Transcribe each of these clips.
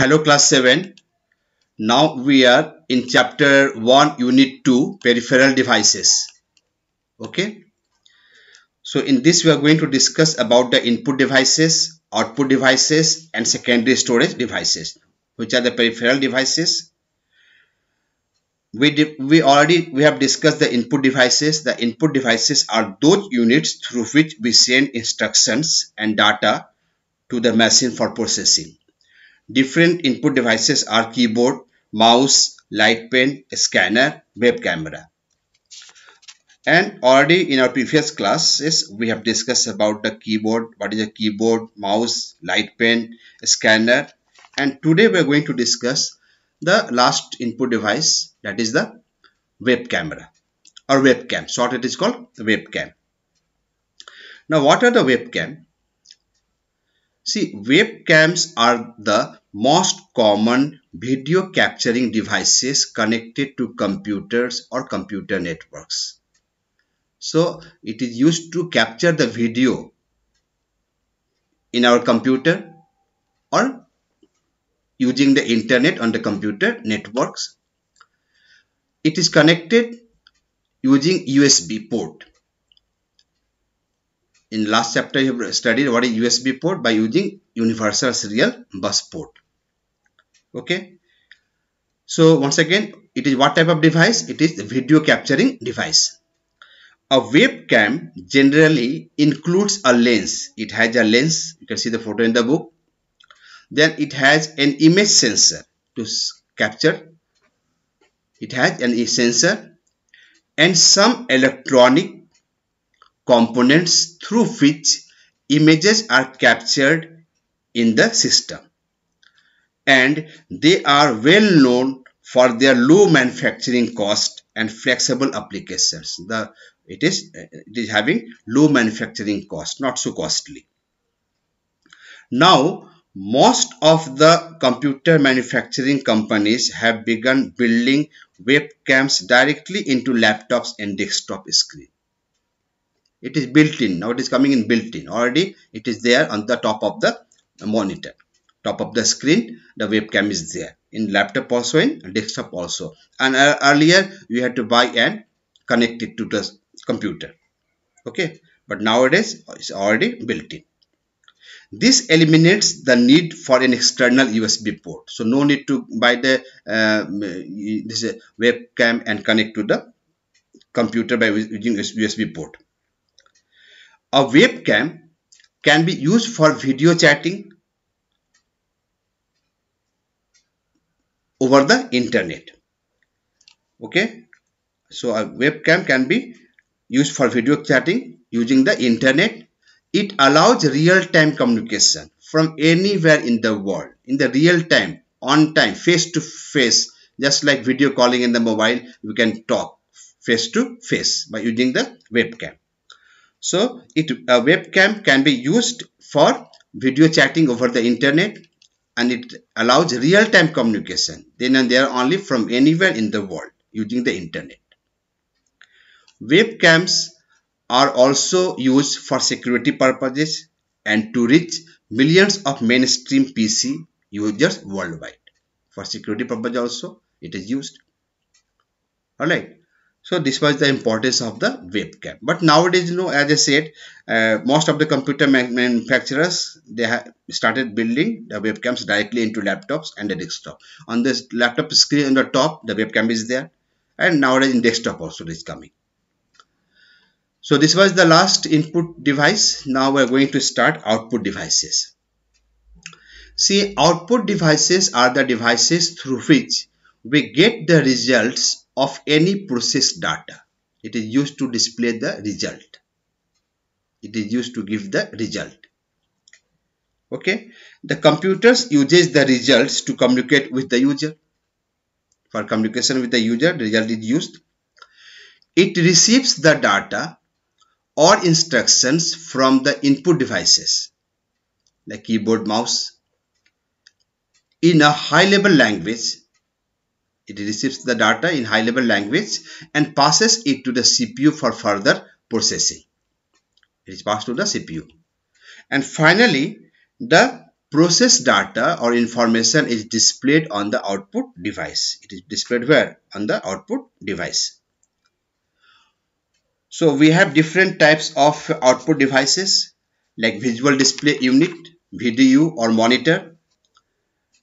Hello class 7. Now we are in chapter 1 unit 2 peripheral devices. Okay. So in this we are going to discuss about the input devices, output devices and secondary storage devices which are the peripheral devices. We, we already we have discussed the input devices. The input devices are those units through which we send instructions and data to the machine for processing Different input devices are keyboard, mouse, light pen, scanner, web camera. And already in our previous classes, we have discussed about the keyboard, what is a keyboard, mouse, light pen, scanner. And today we are going to discuss the last input device, that is the web camera or webcam. Short it is called webcam. Now what are the webcam? See, webcams are the most common video capturing devices connected to computers or computer networks. So it is used to capture the video in our computer or using the internet on the computer networks. It is connected using USB port in last chapter you have studied what is USB port by using universal serial bus port. Okay. So once again it is what type of device? It is video capturing device. A webcam generally includes a lens. It has a lens. You can see the photo in the book. Then it has an image sensor to capture. It has an e sensor and some electronic components through which images are captured in the system and they are well known for their low manufacturing cost and flexible applications. The, it, is, it is having low manufacturing cost, not so costly. Now, most of the computer manufacturing companies have begun building webcams directly into laptops and desktop screens it is built in now it is coming in built in already it is there on the top of the monitor top of the screen the webcam is there in laptop also in desktop also and uh, earlier you had to buy and connect it to the computer okay but nowadays it's already built in this eliminates the need for an external USB port. So no need to buy the uh, this uh, webcam and connect to the computer by using USB port. A webcam can be used for video chatting over the internet. Okay. So a webcam can be used for video chatting using the internet. It allows real-time communication from anywhere in the world in the real time, on time, face to face, just like video calling in the mobile, we can talk face to face by using the webcam. So it a webcam can be used for video chatting over the internet and it allows real-time communication then and there only from anywhere in the world using the internet. Webcams are also used for security purposes and to reach millions of mainstream PC users worldwide. For security purposes, also it is used. Alright. So this was the importance of the webcam. But nowadays, you know, as I said, uh, most of the computer manufacturers, they have started building the webcams directly into laptops and the desktop. On this laptop screen on the top, the webcam is there. And nowadays in desktop also is coming. So this was the last input device. Now we're going to start output devices. See, output devices are the devices through which we get the results of any process data. It is used to display the result. It is used to give the result. Okay. The computers uses the results to communicate with the user. For communication with the user, the result is used. It receives the data or instructions from the input devices like keyboard, mouse, in a high level language it receives the data in high level language and passes it to the CPU for further processing. It is passed to the CPU. And finally, the process data or information is displayed on the output device. It is displayed where? On the output device. So we have different types of output devices like visual display unit, VDU or monitor.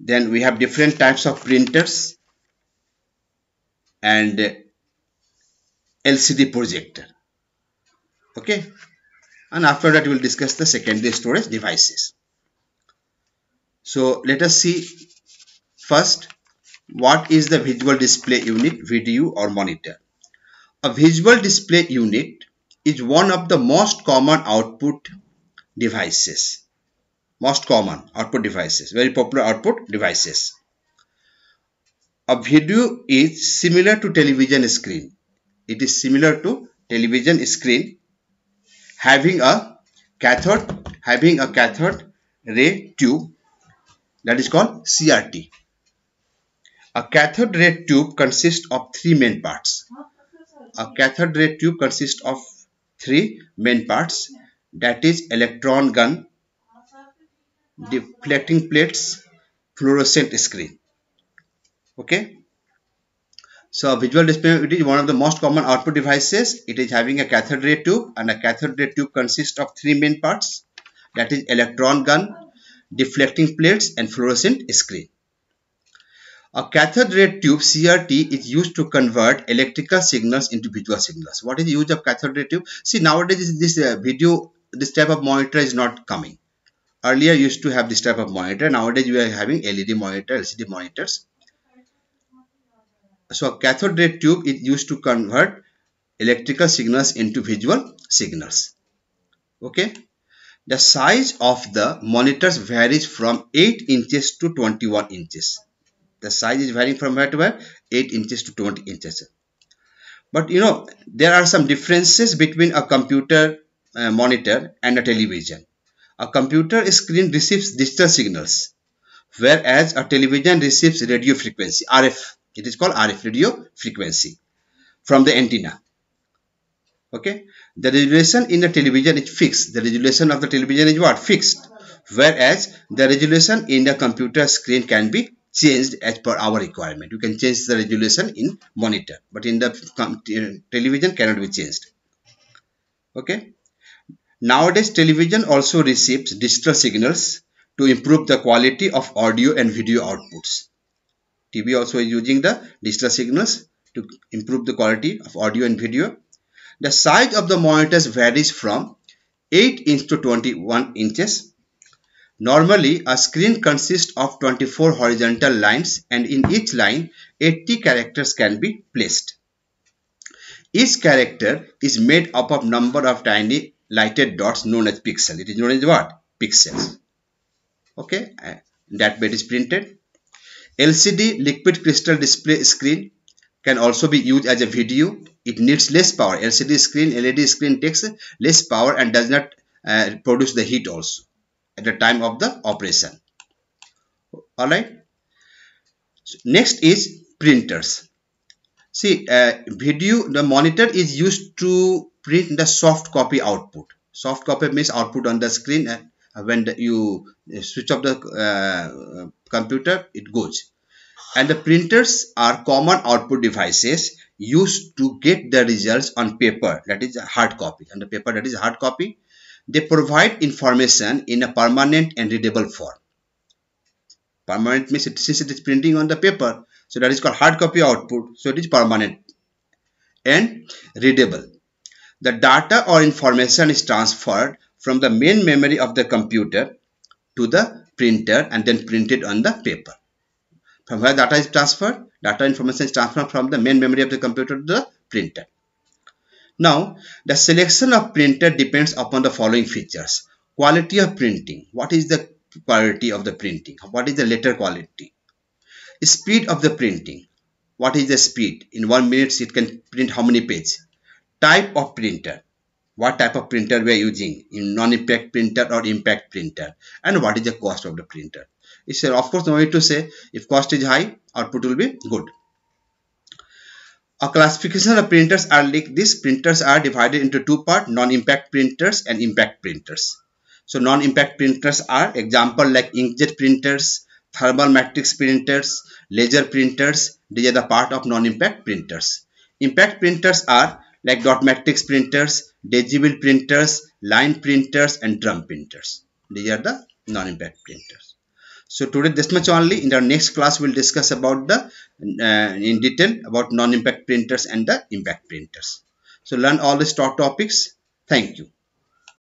Then we have different types of printers and LCD projector. Okay. And after that, we'll discuss the secondary storage devices. So let us see first what is the visual display unit, VDU or monitor. A visual display unit is one of the most common output devices. Most common output devices, very popular output devices a video is similar to television screen. It is similar to television screen having a cathode, having a cathode ray tube that is called CRT. A cathode ray tube consists of three main parts. A cathode ray tube consists of three main parts that is electron gun, deflecting plates, fluorescent screen okay so visual display it is one of the most common output devices it is having a cathode ray tube and a cathode ray tube consists of three main parts that is electron gun deflecting plates and fluorescent screen a cathode ray tube CRT is used to convert electrical signals into visual signals. What is the use of cathode ray tube? See nowadays this uh, video, this type of monitor is not coming. Earlier used to have this type of monitor. Nowadays we are having LED monitor, LCD monitors so cathode ray tube is used to convert electrical signals into visual signals. Okay. The size of the monitors varies from 8 inches to 21 inches. The size is varying from where to where? 8 inches to 20 inches. But you know, there are some differences between a computer uh, monitor and a television. A computer screen receives digital signals, whereas a television receives radio frequency, RF it is called RF radio frequency from the antenna. Okay. The resolution in the television is fixed. The resolution of the television is what? Fixed. Whereas the resolution in the computer screen can be changed as per our requirement. You can change the resolution in monitor, but in the television cannot be changed. Okay. Nowadays, television also receives digital signals to improve the quality of audio and video outputs. TV also is using the digital signals to improve the quality of audio and video. The size of the monitors varies from 8 inch to 21 inches. Normally, a screen consists of 24 horizontal lines and in each line, 80 characters can be placed. Each character is made up of number of tiny lighted dots known as pixels. It is known as what? Pixels. Okay, that bit is printed. LCD liquid crystal display screen can also be used as a video. It needs less power. LCD screen, LED screen takes less power and does not uh, produce the heat also at the time of the operation. Alright. So next is printers. See, uh, video, the monitor is used to print the soft copy output. Soft copy means output on the screen uh, when the, you switch off the uh, computer it goes and the printers are common output devices used to get the results on paper that is hard copy on the paper that is hard copy they provide information in a permanent and readable form permanent means it, since it is printing on the paper so that is called hard copy output so it is permanent and readable the data or information is transferred from the main memory of the computer to the printer and then printed on the paper. From where data is transferred? Data information is transferred from the main memory of the computer to the printer. Now, the selection of printer depends upon the following features. Quality of printing. What is the quality of the printing? What is the letter quality? Speed of the printing. What is the speed? In one minute it can print how many pages? Type of printer what type of printer we are using in non-impact printer or impact printer and what is the cost of the printer it's of course no way to say if cost is high output will be good a classification of printers are like these printers are divided into two part non-impact printers and impact printers so non-impact printers are example like inkjet printers thermal matrix printers laser printers these are the part of non-impact printers impact printers are like dot matrix printers decibel printers, line printers and drum printers. These are the non-impact printers. So today this much only. In our next class we'll discuss about the uh, in detail about non-impact printers and the impact printers. So learn all these top topics. Thank you.